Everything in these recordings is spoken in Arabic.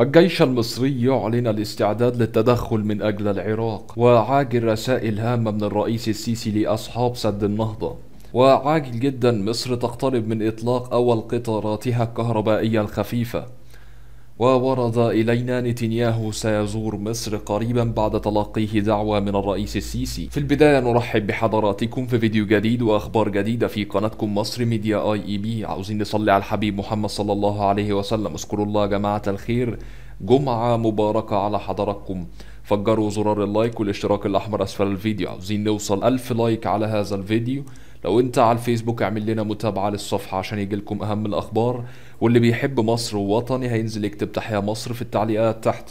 الجيش المصري يعلن الاستعداد للتدخل من أجل العراق وعاجل رسائل هامة من الرئيس السيسي لأصحاب سد النهضة وعاجل جدا مصر تقترب من إطلاق أول قطاراتها الكهربائية الخفيفة وورد إلينا نتنياهو سيزور مصر قريبا بعد تلقيه دعوة من الرئيس السيسي في البداية نرحب بحضراتكم في فيديو جديد وأخبار جديدة في قناتكم مصر ميديا آي إي بي عاوزين نصلي على الحبيب محمد صلى الله عليه وسلم اذكروا الله جماعة الخير جمعة مباركة على حضراتكم فجروا زرار اللايك والاشتراك الأحمر أسفل الفيديو عاوزين نوصل ألف لايك على هذا الفيديو لو انت على الفيسبوك اعمل لنا متابعه للصفحه عشان يجيلكم اهم الاخبار واللي بيحب مصر ووطني هينزل يكتب تحيا مصر في التعليقات تحت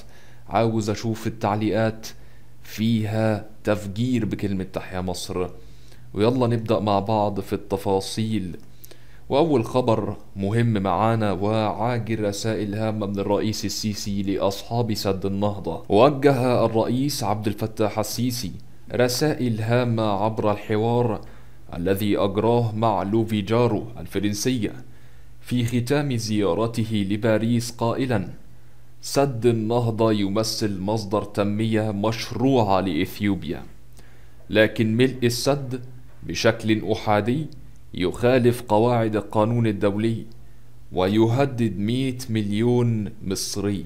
عاوز اشوف التعليقات فيها تفجير بكلمه تحيا مصر ويلا نبدا مع بعض في التفاصيل واول خبر مهم معانا وعاجل رسائل هامه من الرئيس السيسي لاصحاب سد النهضه وجه الرئيس عبد الفتاح السيسي رسائل هامه عبر الحوار الذي أجراه مع لوفيجارو الفرنسية في ختام زيارته لباريس قائلا سد النهضة يمثل مصدر تنمية مشروعة لإثيوبيا لكن ملء السد بشكل أحادي يخالف قواعد القانون الدولي ويهدد 100 مليون مصري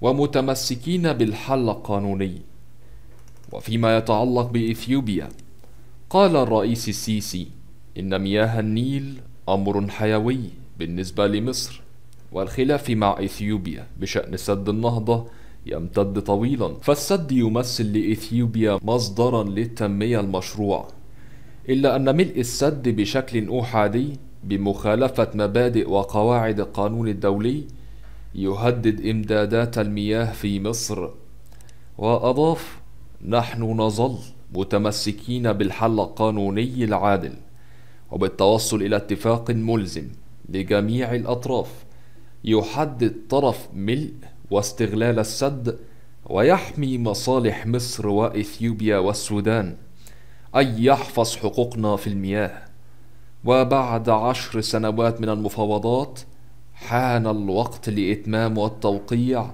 ومتمسكين بالحل القانوني وفيما يتعلق بإثيوبيا قال الرئيس السيسي إن مياه النيل أمر حيوي بالنسبة لمصر والخلاف مع إثيوبيا بشأن سد النهضة يمتد طويلا فالسد يمثل لإثيوبيا مصدرا للتنمية المشروع إلا أن ملء السد بشكل أحادي بمخالفة مبادئ وقواعد القانون الدولي يهدد إمدادات المياه في مصر وأضاف نحن نظل متمسكين بالحل القانوني العادل وبالتوصل إلى اتفاق ملزم لجميع الأطراف يحدد طرف ملء واستغلال السد ويحمي مصالح مصر وإثيوبيا والسودان أي يحفظ حقوقنا في المياه وبعد عشر سنوات من المفاوضات حان الوقت لإتمام والتوقيع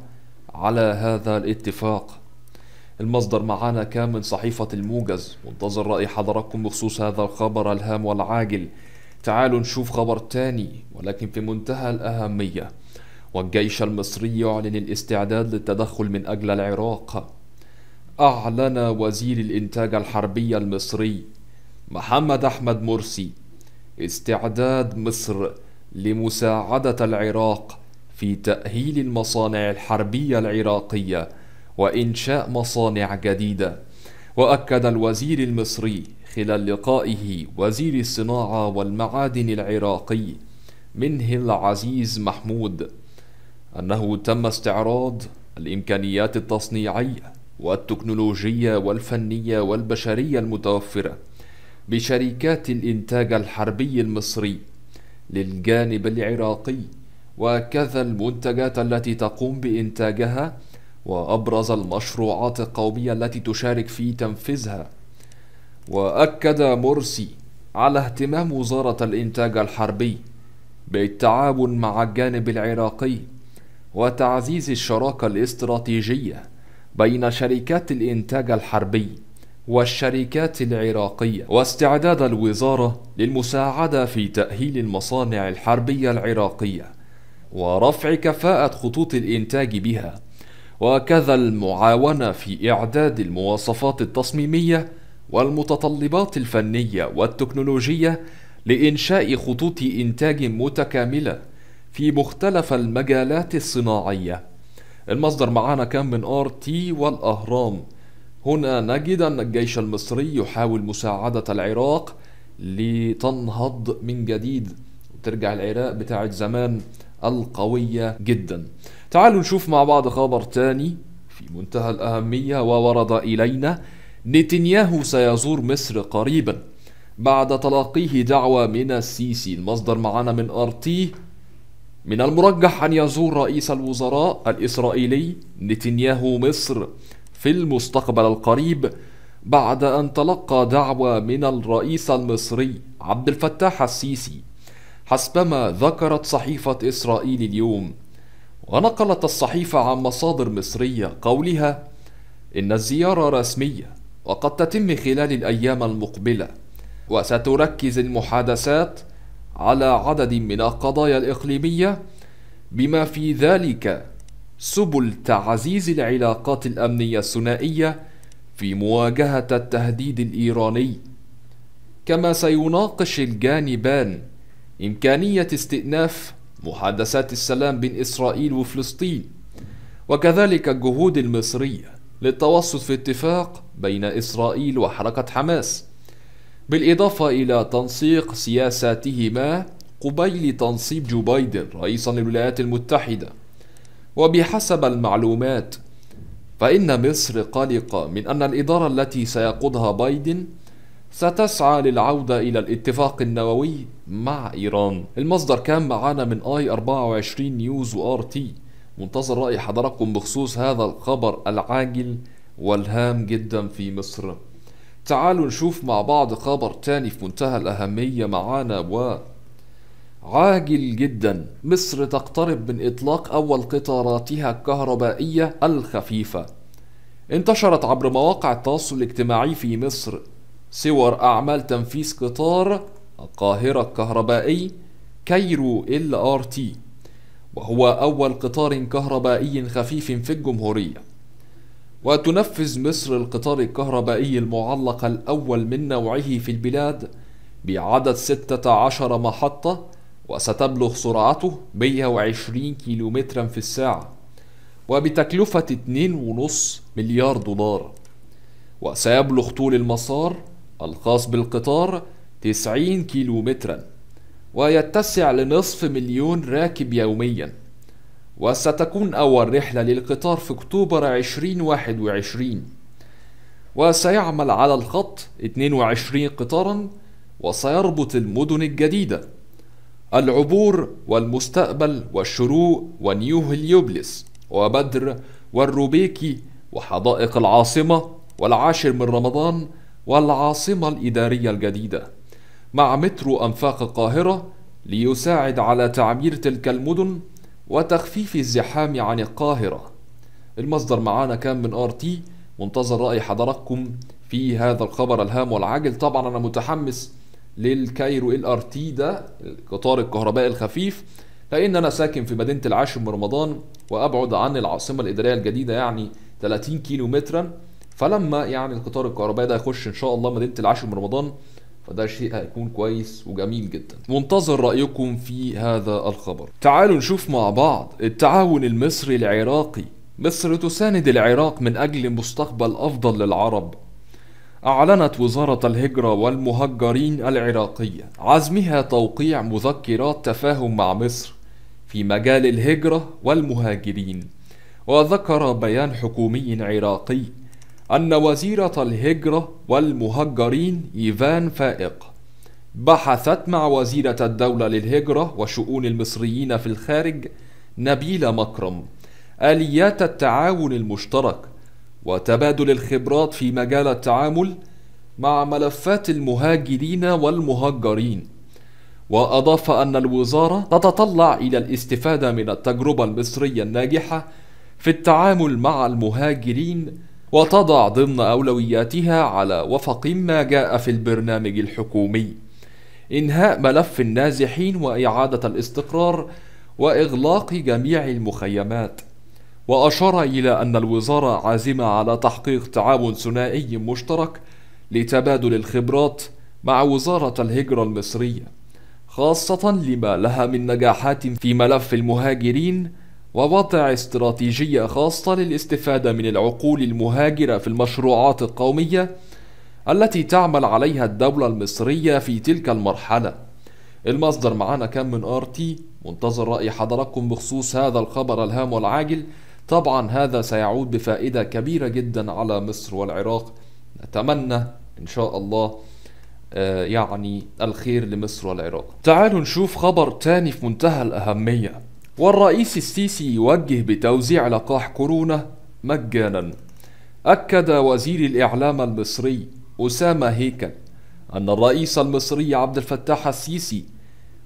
على هذا الاتفاق المصدر معانا كان من صحيفة الموجز منتظر رأي حضراتكم بخصوص هذا الخبر الهام والعاجل تعالوا نشوف خبر تاني ولكن في منتهى الأهمية والجيش المصري يعلن الاستعداد للتدخل من أجل العراق أعلن وزير الإنتاج الحربي المصري محمد أحمد مرسي استعداد مصر لمساعدة العراق في تأهيل المصانع الحربية العراقية وإنشاء مصانع جديدة وأكد الوزير المصري خلال لقائه وزير الصناعة والمعادن العراقي منه العزيز محمود أنه تم استعراض الإمكانيات التصنيعية والتكنولوجية والفنية والبشرية المتوفرة بشركات الإنتاج الحربي المصري للجانب العراقي وكذا المنتجات التي تقوم بإنتاجها وأبرز المشروعات القومية التي تشارك في تنفيذها وأكد مرسي على اهتمام وزارة الإنتاج الحربي بالتعاون مع الجانب العراقي وتعزيز الشراكة الاستراتيجية بين شركات الإنتاج الحربي والشركات العراقية واستعداد الوزارة للمساعدة في تأهيل المصانع الحربية العراقية ورفع كفاءة خطوط الإنتاج بها وكذا المعاونة في إعداد المواصفات التصميمية والمتطلبات الفنية والتكنولوجية لإنشاء خطوط إنتاج متكاملة في مختلف المجالات الصناعية المصدر معانا كان من آر تي والأهرام هنا نجد أن الجيش المصري يحاول مساعدة العراق لتنهض من جديد وترجع العراق بتاعت زمان القوية جدا تعالوا نشوف مع بعض خبر تاني في منتهى الأهمية وورد إلينا نتنياهو سيزور مصر قريبا بعد تلقيه دعوة من السيسي المصدر معنا من أرتي من المرجح أن يزور رئيس الوزراء الإسرائيلي نتنياهو مصر في المستقبل القريب بعد أن تلقى دعوة من الرئيس المصري عبد الفتاح السيسي حسبما ذكرت صحيفة إسرائيل اليوم ونقلت الصحيفة عن مصادر مصرية قولها إن الزيارة رسمية وقد تتم خلال الأيام المقبلة وستركز المحادثات على عدد من القضايا الإقليمية بما في ذلك سبل تعزيز العلاقات الأمنية الثنائية في مواجهة التهديد الإيراني كما سيناقش الجانبان إمكانية استئناف محادثات السلام بين إسرائيل وفلسطين وكذلك الجهود المصرية للتوسط في اتفاق بين إسرائيل وحركة حماس بالإضافة إلى تنسيق سياساتهما قبيل تنصيب جو بايدن رئيسا للولايات المتحدة وبحسب المعلومات فإن مصر قلقة من أن الإدارة التي سيقودها بايدن ستسعى للعودة إلى الاتفاق النووي مع إيران المصدر كان معانا من آي 24 نيوز وآر تي منتظر رأي حضراتكم بخصوص هذا الخبر العاجل والهام جدا في مصر تعالوا نشوف مع بعض خبر تاني في منتهى الأهمية معانا و عاجل جدا مصر تقترب من إطلاق أول قطاراتها الكهربائية الخفيفة انتشرت عبر مواقع التواصل الاجتماعي في مصر صور أعمال تنفيذ قطار القاهرة الكهربائي كايرو ال ار تي وهو أول قطار كهربائي خفيف في الجمهورية وتنفذ مصر القطار الكهربائي المعلق الأول من نوعه في البلاد بعدد 16 محطة وستبلغ سرعته 120 كيلومترا في الساعة وبتكلفة 2.5 مليار دولار وسيبلغ طول المسار الخاص بالقطار 90 كيلومترا ويتسع لنصف مليون راكب يوميا وستكون أول رحلة للقطار في أكتوبر 2021 وسيعمل على الخط 22 قطارا وسيربط المدن الجديدة العبور والمستقبل والشروق ونيو هليوبلس وبدر والروبيكي وحدائق العاصمة والعاشر من رمضان والعاصمة الإدارية الجديدة مع مترو أنفاق القاهرة ليساعد على تعمير تلك المدن وتخفيف الزحام عن القاهرة المصدر معانا كان من ار تي منتظر رأي حضراتكم في هذا الخبر الهام والعاجل طبعا أنا متحمس للكايرو ال ار تي ده القطار الكهربائي الخفيف لأن أنا ساكن في مدينة العاشر من رمضان وأبعد عن العاصمة الإدارية الجديدة يعني 30 كيلو مترا فلما يعني القطار الكهربائي ده يخش ان شاء الله مدينه العاشر من رمضان فده شيء هيكون كويس وجميل جدا منتظر رايكم في هذا الخبر تعالوا نشوف مع بعض التعاون المصري العراقي مصر تساند العراق من اجل مستقبل افضل للعرب أعلنت وزارة الهجرة والمهجرين العراقية عزمها توقيع مذكرات تفاهم مع مصر في مجال الهجرة والمهاجرين وذكر بيان حكومي عراقي أن وزيرة الهجرة والمهجرين إيفان فائق بحثت مع وزيرة الدولة للهجرة وشؤون المصريين في الخارج نبيلة مكرم آليات التعاون المشترك وتبادل الخبرات في مجال التعامل مع ملفات المهاجرين والمهجرين وأضاف أن الوزارة تتطلع إلى الاستفادة من التجربة المصرية الناجحة في التعامل مع المهاجرين وتضع ضمن أولوياتها على وفق ما جاء في البرنامج الحكومي إنهاء ملف النازحين وإعادة الاستقرار وإغلاق جميع المخيمات وأشار إلى أن الوزارة عازمة على تحقيق تعاون ثنائي مشترك لتبادل الخبرات مع وزارة الهجرة المصرية خاصة لما لها من نجاحات في ملف المهاجرين ووضع استراتيجية خاصة للاستفادة من العقول المهاجرة في المشروعات القومية التي تعمل عليها الدولة المصرية في تلك المرحلة المصدر معانا كان من ار تي منتظر رأي حضراتكم بخصوص هذا الخبر الهام والعاجل طبعا هذا سيعود بفائدة كبيرة جدا على مصر والعراق نتمنى ان شاء الله آه، يعني الخير لمصر والعراق تعالوا نشوف خبر تاني في منتهى الأهمية والرئيس السيسي يوجه بتوزيع لقاح كورونا مجانا أكد وزير الإعلام المصري أسامة هيكل أن الرئيس المصري عبد الفتاح السيسي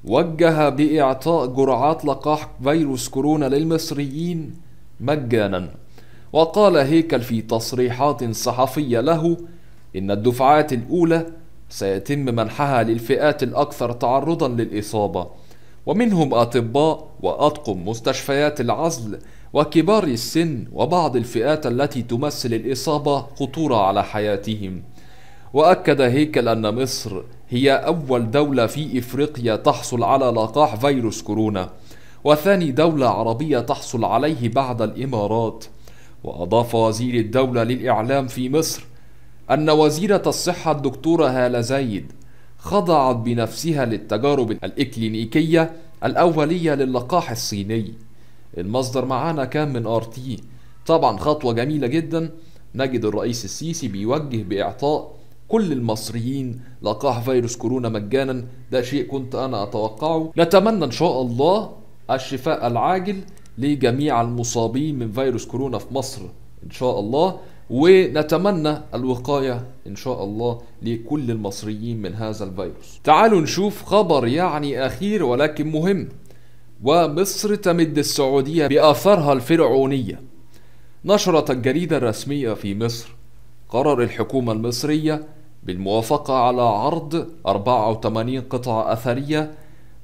وجه بإعطاء جرعات لقاح فيروس كورونا للمصريين مجانا وقال هيكل في تصريحات صحفية له إن الدفعات الأولى سيتم منحها للفئات الأكثر تعرضا للإصابة ومنهم أطباء وأطقم مستشفيات العزل وكبار السن وبعض الفئات التي تمثل الإصابة خطورة على حياتهم وأكد هيكل أن مصر هي أول دولة في إفريقيا تحصل على لقاح فيروس كورونا وثاني دولة عربية تحصل عليه بعد الإمارات وأضاف وزير الدولة للإعلام في مصر أن وزيرة الصحة الدكتورة هالة زايد خضعت بنفسها للتجارب الإكلينيكية الأولية للقاح الصيني المصدر معانا كان من ار تي طبعا خطوة جميلة جدا نجد الرئيس السيسي بيوجه بإعطاء كل المصريين لقاح فيروس كورونا مجانا ده شيء كنت أنا أتوقعه نتمنى إن شاء الله الشفاء العاجل لجميع المصابين من فيروس كورونا في مصر إن شاء الله ونتمنى الوقاية إن شاء الله لكل المصريين من هذا الفيروس تعالوا نشوف خبر يعني أخير ولكن مهم ومصر تمد السعودية بآثارها الفرعونية نشرت الجريدة الرسمية في مصر قرر الحكومة المصرية بالموافقة على عرض 84 قطعة أثرية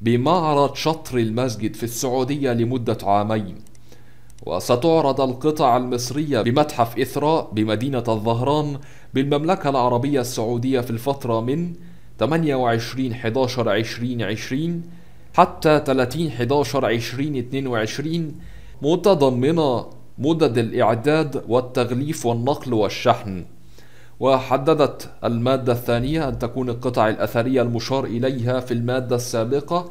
بمعرض شطر المسجد في السعودية لمدة عامين وستعرض القطع المصرية بمتحف إثراء بمدينة الظهران بالمملكة العربية السعودية في الفترة من 28 11 2020 حتى 30 11 2022 متضمنة مدد الإعداد والتغليف والنقل والشحن وحددت المادة الثانية أن تكون القطع الأثرية المشار إليها في المادة السابقة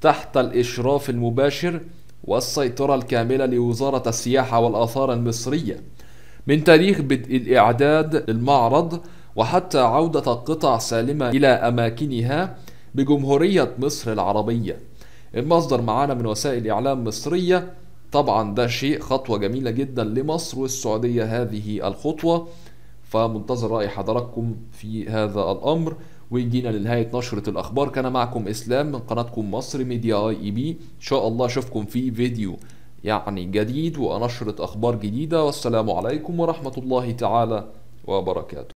تحت الإشراف المباشر والسيطرة الكاملة لوزارة السياحة والآثار المصرية من تاريخ بدء الإعداد للمعرض وحتى عودة القطع سالمة إلى أماكنها بجمهورية مصر العربية المصدر معانا من وسائل إعلام مصرية طبعا ده شيء خطوة جميلة جدا لمصر والسعودية هذه الخطوة فمنتظر رأي حضراتكم في هذا الأمر وجينا لنهاية نشرة الأخبار كان معكم إسلام من قناتكم مصر ميديا اي اي بي إن شاء الله أشوفكم في فيديو يعني جديد ونشرة أخبار جديدة والسلام عليكم ورحمة الله تعالى وبركاته